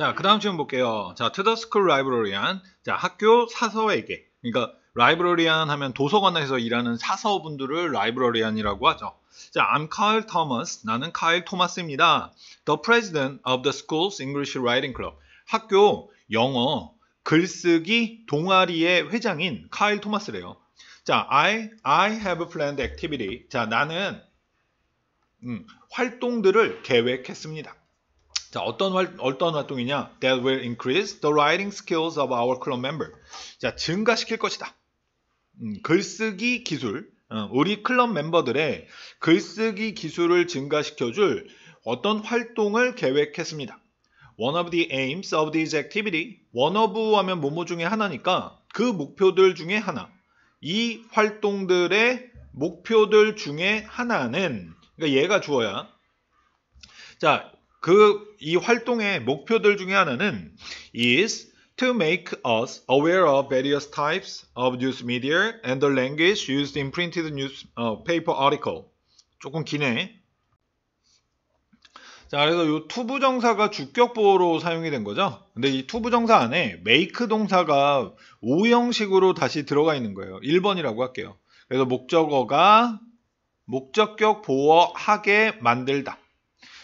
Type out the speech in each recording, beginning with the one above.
자, 그 다음 질문 볼게요. 자, to the school librarian. 자, 학교 사서에게. 그러니까 라이브러리안 하면 도서관에서 일하는 사서분들을 라이브러리안이라고 하죠. 자, I'm Kyle Thomas. 나는 카일 토마스입니다. The president of the school's English Writing Club. 학교 영어 글쓰기 동아리의 회장인 카일 토마스래요. 자, I I have planned activity. 자, 나는 음, 활동들을 계획했습니다. 자, 어떤 활, 어떤 활동이냐? That will increase the writing skills of our club member. 자, 증가시킬 것이다. 음, 글쓰기 기술, 어, 우리 클럽 멤버들의 글쓰기 기술을 증가시켜줄 어떤 활동을 계획했습니다. One of the aims of this activity. One of 하면 뭐뭐 중에 하나니까 그 목표들 중에 하나. 이 활동들의 목표들 중에 하나는 그러니까 얘가 주어야. 자, 그이 활동의 목표들 중에 하나는 is to make us aware of various types of news media and the language used in printed newspaper 어, article. 조금 기네. 자, 그래서 이 투부정사가 주격보로 호 사용이 된 거죠. 근데 이 투부정사 안에 make 동사가 5형식으로 다시 들어가 있는 거예요. 1번이라고 할게요. 그래서 목적어가 목적격 보호하게 만들다.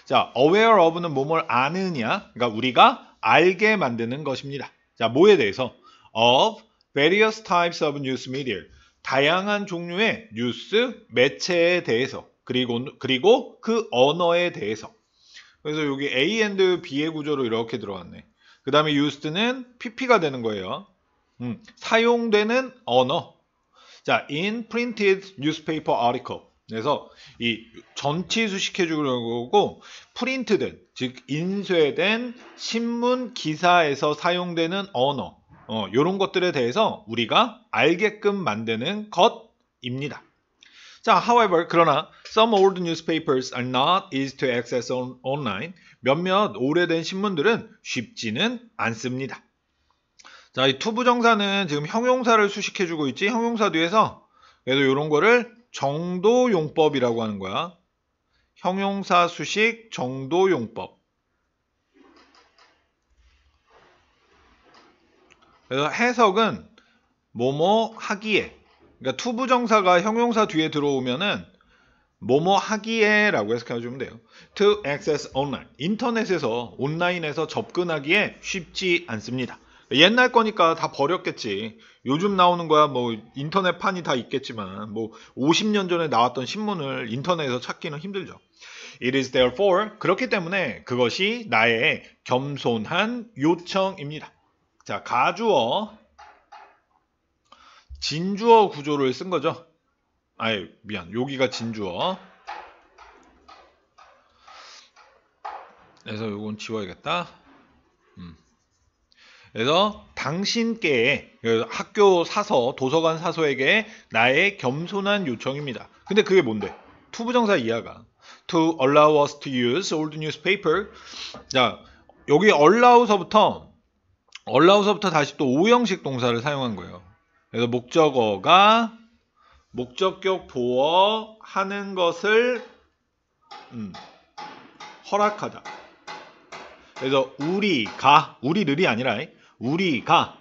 자, aware of는 뭐뭘 아느냐? 그러니까 우리가 알게 만드는 것입니다. 자, 뭐에 대해서? of various types of news media. 다양한 종류의 뉴스 매체에 대해서 그리고 그리고 그 언어에 대해서. 그래서 여기 A and B의 구조로 이렇게 들어왔네. 그 다음에 used는 PP가 되는 거예요. 음, 사용되는 언어. 자, in printed newspaper article. 그래서 이 전치 수식해 주려고 프린트된 즉 인쇄된 신문 기사에서 사용되는 언어 어, 이런 것들에 대해서 우리가 알게끔 만드는 것입니다. 자, however, 그러나 some old newspapers are not easy to access on, online. 몇몇 오래된 신문들은 쉽지는 않습니다. 자, 이 투부정사는 지금 형용사를 수식해주고 있지. 형용사 뒤에서 그래서 이런 거를 정도용법이라고 하는 거야. 형용사 수식 정도용법. 그래서 해석은 뭐뭐 하기에 그러니까 투부정사가 형용사 뒤에 들어오면은 뭐뭐 하기에라고 해석해주면 돼요. To access online 인터넷에서 온라인에서 접근하기에 쉽지 않습니다. 옛날 거니까 다 버렸겠지. 요즘 나오는 거야 뭐 인터넷판이 다 있겠지만 뭐 50년 전에 나왔던 신문을 인터넷에서 찾기는 힘들죠. It is therefore 그렇기 때문에 그것이 나의 겸손한 요청입니다. 자, 가주어 진주어 구조를 쓴 거죠. 아예 미안. 여기가 진주어. 그래서 요건 지워야겠다. 음. 그래서 당신께 그 학교 사서 도서관 사서에게 나의 겸손한 요청입니다. 근데 그게 뭔데? 투부정사 이하가 to allow us to use old newspaper. 자, 여기 allow서부터 allow서부터 다시 또 오형식 동사를 사용한 거예요. 그래서 목적어가 목적격 보어 하는 것을 음, 허락하다. 그래서 우리가 우리들이 아니라 우리가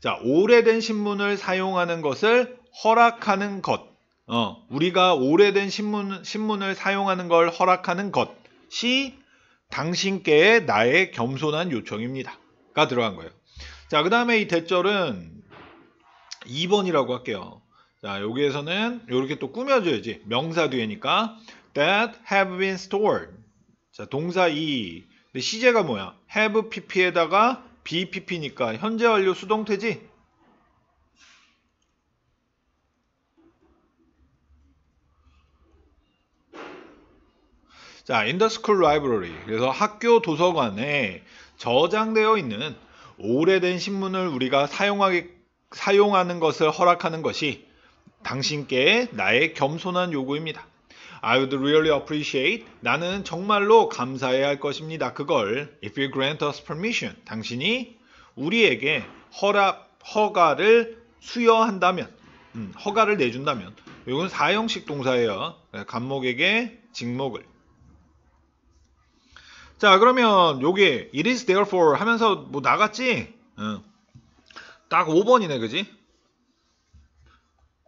자 오래된 신문을 사용하는 것을 허락하는 것 어, 우리가 오래된 신문, 신문을 사용하는 걸 허락하는 것이 당신께 나의 겸손한 요청입니다. 가 들어간 거예요. 자, 그 다음에 이 대절은 2번이라고 할게요. 자, 여기에서는 이렇게 또 꾸며줘야지. 명사 뒤에니까 that have been stored. 자, 동사 2 e. 근데 시제가 뭐야? have pp에다가 BPP니까 현재 완료 수동태지? 자, 인더스쿨 라이브러리. 그래서 학교 도서관에 저장되어 있는 오래된 신문을 우리가 사용하게 사용하는 것을 허락하는 것이 당신께 나의 겸손한 요구입니다. I would really appreciate. 나는 정말로 감사해야 할 것입니다. 그걸 if you grant us permission. 당신이 우리에게 허락, 허가를 수여한다면, 음, 허가를 내준다면. 이건 사형식 동사예요. 네, 감목에게 직목을. 자, 그러면 요게 it is therefore 하면서 뭐 나갔지? 응. 딱 5번이네, 그지?